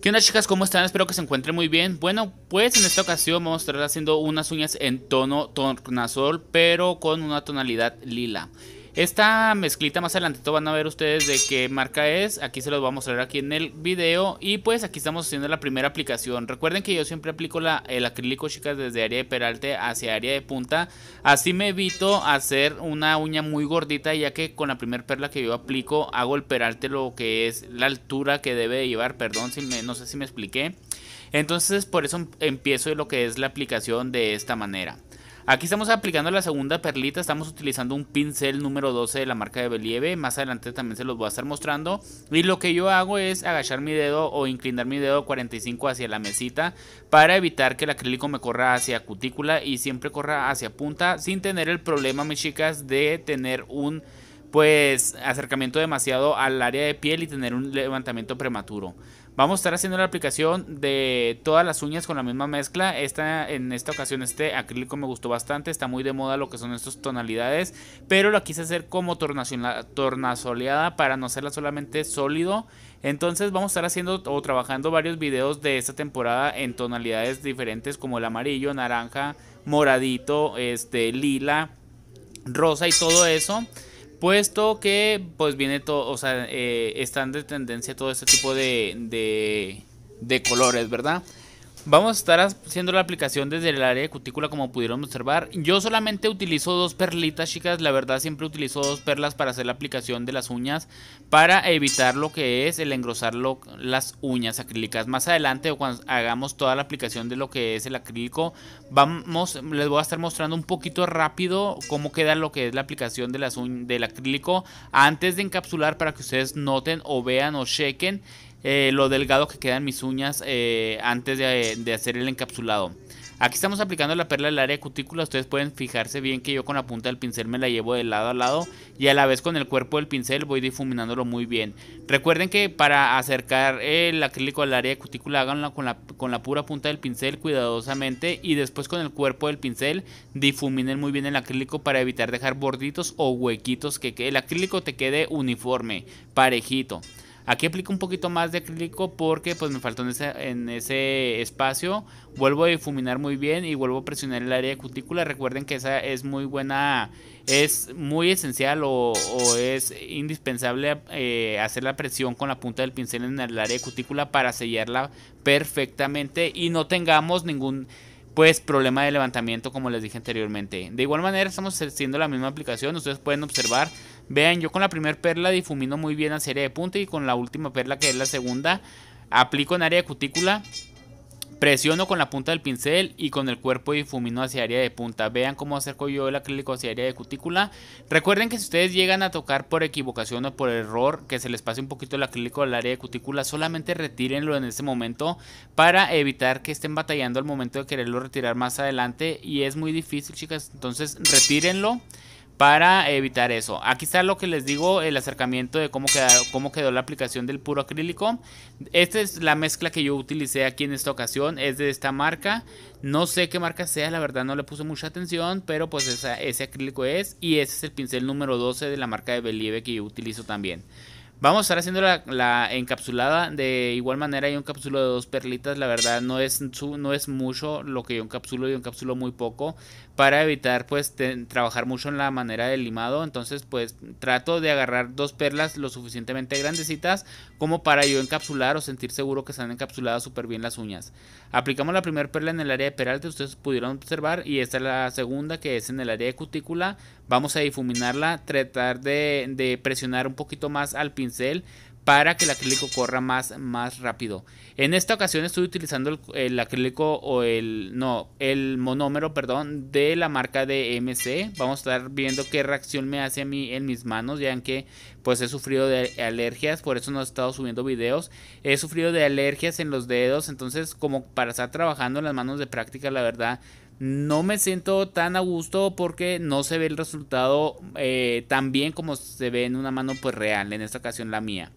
¿Qué onda chicas? ¿Cómo están? Espero que se encuentren muy bien. Bueno, pues en esta ocasión vamos a estar haciendo unas uñas en tono tornasol, pero con una tonalidad lila. Esta mezclita más adelantito van a ver ustedes de qué marca es. Aquí se los voy a mostrar aquí en el video. Y pues aquí estamos haciendo la primera aplicación. Recuerden que yo siempre aplico el acrílico, chicas, desde área de peralte hacia área de punta. Así me evito hacer una uña muy gordita ya que con la primera perla que yo aplico hago el peralte lo que es la altura que debe llevar. Perdón, no sé si me expliqué. Entonces por eso em, empiezo lo que es la aplicación de esta manera. Aquí estamos aplicando la segunda perlita, estamos utilizando un pincel número 12 de la marca de Believe, más adelante también se los voy a estar mostrando. Y lo que yo hago es agachar mi dedo o inclinar mi dedo 45 hacia la mesita para evitar que el acrílico me corra hacia cutícula y siempre corra hacia punta sin tener el problema, mis chicas, de tener un pues acercamiento demasiado al área de piel y tener un levantamiento prematuro. Vamos a estar haciendo la aplicación de todas las uñas con la misma mezcla. Esta, en esta ocasión este acrílico me gustó bastante. Está muy de moda lo que son estas tonalidades. Pero lo quise hacer como tornasoleada para no hacerla solamente sólido. Entonces vamos a estar haciendo o trabajando varios videos de esta temporada en tonalidades diferentes como el amarillo, naranja, moradito, este, lila, rosa y todo eso. Puesto que pues viene todo, o sea, eh, están de tendencia todo este tipo de, de, de colores, ¿verdad? Vamos a estar haciendo la aplicación desde el área de cutícula como pudieron observar. Yo solamente utilizo dos perlitas chicas, la verdad siempre utilizo dos perlas para hacer la aplicación de las uñas para evitar lo que es el engrosar las uñas acrílicas. Más adelante o cuando hagamos toda la aplicación de lo que es el acrílico, vamos, les voy a estar mostrando un poquito rápido cómo queda lo que es la aplicación de las del acrílico antes de encapsular para que ustedes noten o vean o chequen eh, lo delgado que quedan mis uñas eh, antes de, hacer el encapsulado. Aquí estamos aplicando la perla del área de cutícula. Ustedes pueden fijarse bien que yo con la punta del pincel me la llevo de lado a lado y a la vez con el cuerpo del pincel voy difuminándolo muy bien. Recuerden que para acercar el acrílico al área de cutícula háganlo con la, con la pura punta del pincel cuidadosamente y después con el cuerpo del pincel difuminen muy bien el acrílico para evitar dejar borditos o huequitos que el acrílico te quede uniforme, parejito. Aquí aplico un poquito más de acrílico porque pues me faltó en ese, espacio. Vuelvo a difuminar muy bien y vuelvo a presionar el área de cutícula. Recuerden que esa es muy buena, es muy esencial o, es indispensable eh, hacer la presión con la punta del pincel en el área de cutícula para sellarla perfectamente y no tengamos ningún pues problema de levantamiento como les dije anteriormente. De igual manera estamos haciendo la misma aplicación, ustedes pueden observar Vean, yo con la primera perla difumino muy bien hacia área de punta y con la última perla que es la segunda, aplico en área de cutícula, presiono con la punta del pincel y con el cuerpo difumino hacia área de punta. Vean cómo acerco yo el acrílico hacia área de cutícula. Recuerden que si ustedes llegan a tocar por equivocación o por error, que se les pase un poquito el acrílico al área de cutícula, solamente retírenlo en ese momento para evitar que estén batallando al momento de quererlo retirar más adelante. Y es muy difícil, chicas, entonces retírenlo para evitar eso. Aquí está lo que les digo, el acercamiento de cómo, cómo quedó la aplicación del puro acrílico. Esta es la mezcla que yo utilicé aquí en esta ocasión, es de esta marca. No sé qué marca sea, la verdad no le puse mucha atención, pero pues ese acrílico es. Y ese es el pincel número 12 de la marca de Believe que yo utilizo también. Vamos a estar haciendo la, encapsulada de igual manera. hay un cápsulo de dos perlitas. La verdad no es, no es mucho lo que yo encapsulo. Yo encapsulo muy poco para evitar pues trabajar mucho en la manera del limado. Entonces pues trato de agarrar dos perlas lo suficientemente grandecitas como para yo encapsular o sentir seguro que están encapsuladas súper bien las uñas. Aplicamos la primera perla en el área de peralte. Ustedes pudieron observar. Y esta es la segunda que es en el área de cutícula Vamos a difuminarla, tratar de, presionar un poquito más al pincel para que el acrílico corra más, más rápido. En esta ocasión estoy utilizando el, acrílico o el no, el monómero, perdón, de la marca de MC. Vamos a estar viendo qué reacción me hace a mí en mis manos, ya que pues he sufrido de alergias, por eso no he estado subiendo videos. He sufrido de alergias en los dedos, entonces como para estar trabajando en las manos de práctica, la verdad no me siento tan a gusto porque no se ve el resultado eh, tan bien como se ve en una mano pues real, en esta ocasión la mía.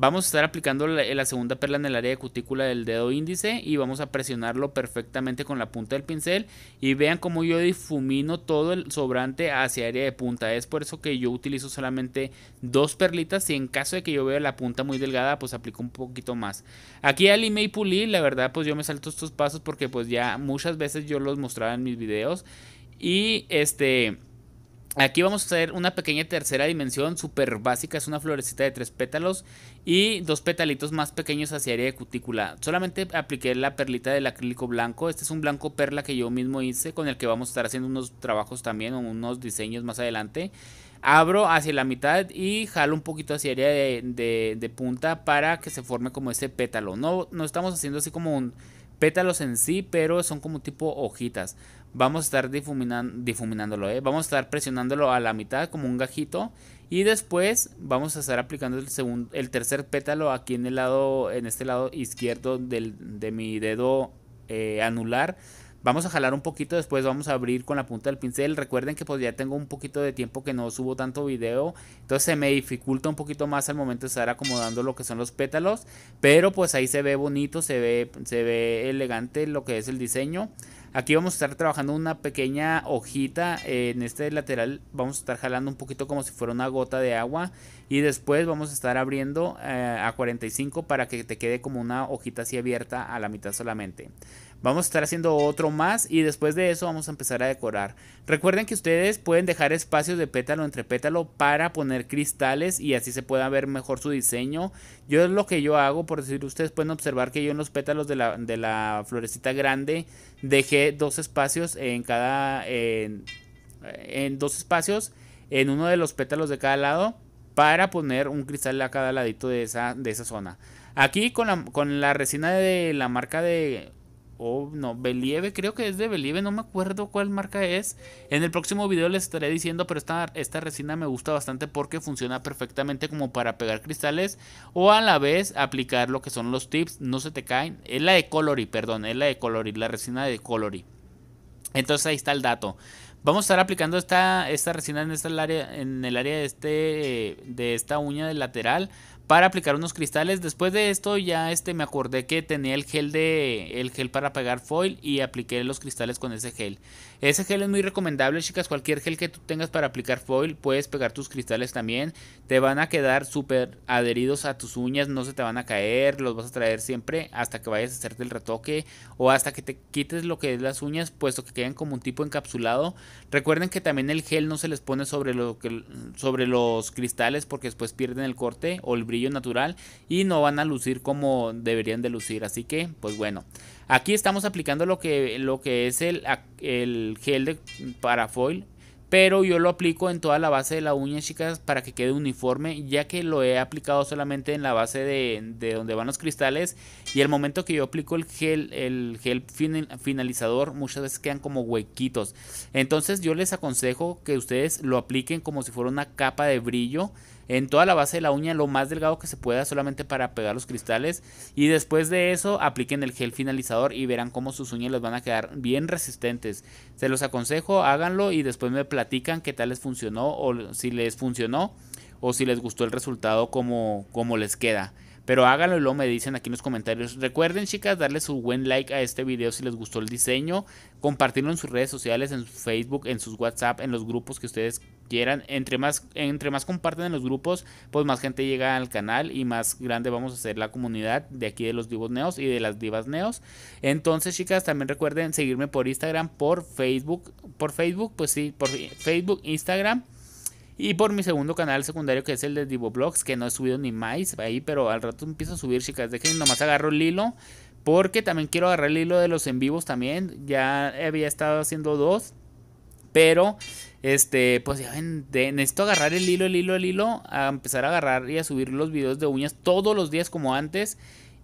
Vamos a estar aplicando la, segunda perla en el área de cutícula del dedo índice y vamos a presionarlo perfectamente con la punta del pincel y vean cómo yo difumino todo el sobrante hacia área de punta. Es por eso que yo utilizo solamente dos perlitas y en caso de que yo vea la punta muy delgada pues aplico un poquito más. Aquí al y pulí, la verdad pues yo me salto estos pasos porque pues ya muchas veces yo los mostraba en mis videos y este Aquí vamos a hacer una pequeña tercera dimensión, súper básica, es una florecita de tres pétalos y dos petalitos más pequeños hacia área de cutícula. Solamente apliqué la perlita del acrílico blanco, este es un blanco perla que yo mismo hice, con el que vamos a estar haciendo unos trabajos también o unos diseños más adelante. Abro hacia la mitad y jalo un poquito hacia área de, punta para que se forme como este pétalo. No, no estamos haciendo así como un pétalos en sí, pero son como tipo hojitas vamos a estar difuminándolo, ¿eh? vamos a estar presionándolo a la mitad como un gajito y después vamos a estar aplicando el, segundo, el tercer pétalo aquí en el lado, en este lado izquierdo de mi dedo eh, anular. Vamos a jalar un poquito, después vamos a abrir con la punta del pincel. Recuerden que pues ya tengo un poquito de tiempo que no subo tanto video, entonces se me dificulta un poquito más al momento de estar acomodando lo que son los pétalos, pero pues ahí se ve bonito, se ve, se ve elegante lo que es el diseño. Aquí vamos a estar trabajando una pequeña hojita eh, en este lateral. Vamos a estar jalando un poquito como si fuera una gota de agua. Y después vamos a estar abriendo eh, a 45 para que te quede como una hojita así abierta a la mitad solamente. Vamos a estar haciendo otro más y después de eso vamos a empezar a decorar. Recuerden que ustedes pueden dejar espacios de pétalo entre pétalo para poner cristales y así se pueda ver mejor su diseño. Yo es lo que yo hago, por decir, ustedes pueden observar que yo en los pétalos de la, de la florecita grande dejé dos espacios en cada. En, en dos espacios en uno de los pétalos de cada lado para poner un cristal a cada ladito de esa, de esa zona. Aquí con la, con la resina de la marca de o no, Believe, creo que es de Believe, no me acuerdo cuál marca es. En el próximo video les estaré diciendo, pero esta, esta resina me gusta bastante porque funciona perfectamente como para pegar cristales o a la vez aplicar lo que son los tips, no se te caen. Es la de Colori perdón, es la de Colori la resina de Colori Entonces ahí está el dato. Vamos a estar aplicando esta, esta resina en, esta, en el área de, este, de esta uña del lateral para aplicar unos cristales. Después de esto ya este me acordé que tenía el gel de el gel para pegar foil y apliqué los cristales con ese gel. Ese gel es muy recomendable, chicas, cualquier gel que tú tengas para aplicar foil, puedes pegar tus cristales también. Te van a quedar súper adheridos a tus uñas, no se te van a caer, los vas a traer siempre hasta que vayas a hacerte el retoque o hasta que te quites lo que es las uñas, puesto que quedan como un tipo encapsulado. Recuerden que también el gel no se les pone sobre lo que, sobre los cristales porque después pierden el corte o el brillo natural y no van a lucir como deberían de lucir. Así que, pues bueno, aquí estamos aplicando lo que, lo que es el, el gel de parafoil pero yo lo aplico en toda la base de la uña chicas para que quede uniforme ya que lo he aplicado solamente en la base de, donde van los cristales y el momento que yo aplico el gel el gel finalizador muchas veces quedan como huequitos entonces yo les aconsejo que ustedes lo apliquen como si fuera una capa de brillo en toda la base de la uña lo más delgado que se pueda solamente para pegar los cristales y después de eso apliquen el gel finalizador y verán cómo sus uñas les van a quedar bien resistentes. Se los aconsejo, háganlo y después me platican qué tal les funcionó o si les funcionó o si les gustó el resultado como, como les queda. Pero háganlo y luego me dicen aquí en los comentarios. Recuerden, chicas, darle su buen like a este video si les gustó el diseño. Compartirlo en sus redes sociales, en su Facebook, en sus WhatsApp, en los grupos que ustedes eran Entre más, entre más comparten en los grupos, pues más gente llega al canal y más grande vamos a hacer la comunidad de aquí de los divos neos y de las divas neos. Entonces, chicas, también recuerden seguirme por Instagram, por Facebook, por Facebook, pues sí, por Facebook, Instagram. Y por mi segundo canal secundario que es el de Blogs que no he subido ni más ahí, pero al rato empiezo a subir, chicas. Dejen, nomás agarro el hilo. Porque también quiero agarrar el hilo de los en vivos también. Ya había estado haciendo dos. Pero este, pues ya ven, necesito agarrar el hilo, el hilo, el hilo, a empezar a agarrar y a subir los videos de uñas todos los días como antes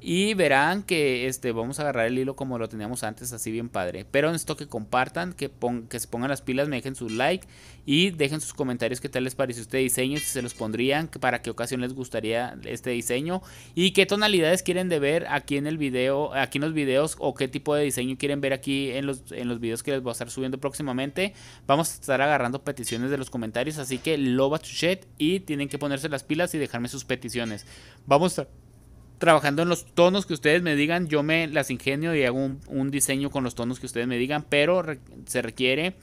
y verán que este, vamos a agarrar el hilo como lo teníamos antes, así bien padre. Pero esto que compartan, que, que se pongan las pilas, me dejen su like y dejen sus comentarios qué tal les pareció este diseño, si se los pondrían, para qué ocasión les gustaría este diseño y qué tonalidades quieren de ver aquí en el video, aquí en los videos o qué tipo de diseño quieren ver aquí en los, en los videos que les voy a estar subiendo próximamente. Vamos a estar agarrando peticiones de los comentarios, así que loba a y tienen que ponerse las pilas y dejarme sus peticiones. Vamos a trabajando en los tonos que ustedes me digan. Yo me las ingenio y hago un, diseño con los tonos que ustedes me digan, pero se requiere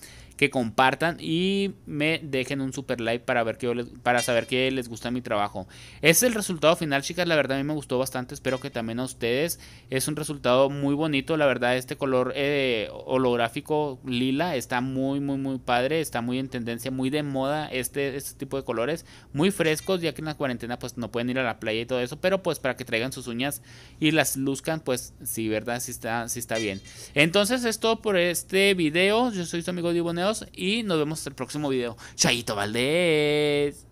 que compartan y me dejen un super like para, ver que para saber que les gusta mi trabajo. es el resultado final, chicas. La verdad a mí me gustó bastante. Espero que también a ustedes. Es un resultado muy bonito. La verdad, este color eh, holográfico lila está muy, muy, muy padre. Está muy en tendencia, muy de moda este, este tipo de colores. Muy frescos, ya que en la cuarentena pues no pueden ir a la playa y todo eso. Pero pues para que traigan sus uñas y las luzcan, pues sí, ¿verdad? Sí está, sí está bien. Entonces es todo por este video. Yo soy su amigo Diboneo y nos vemos en el próximo video. Chayito Valdés.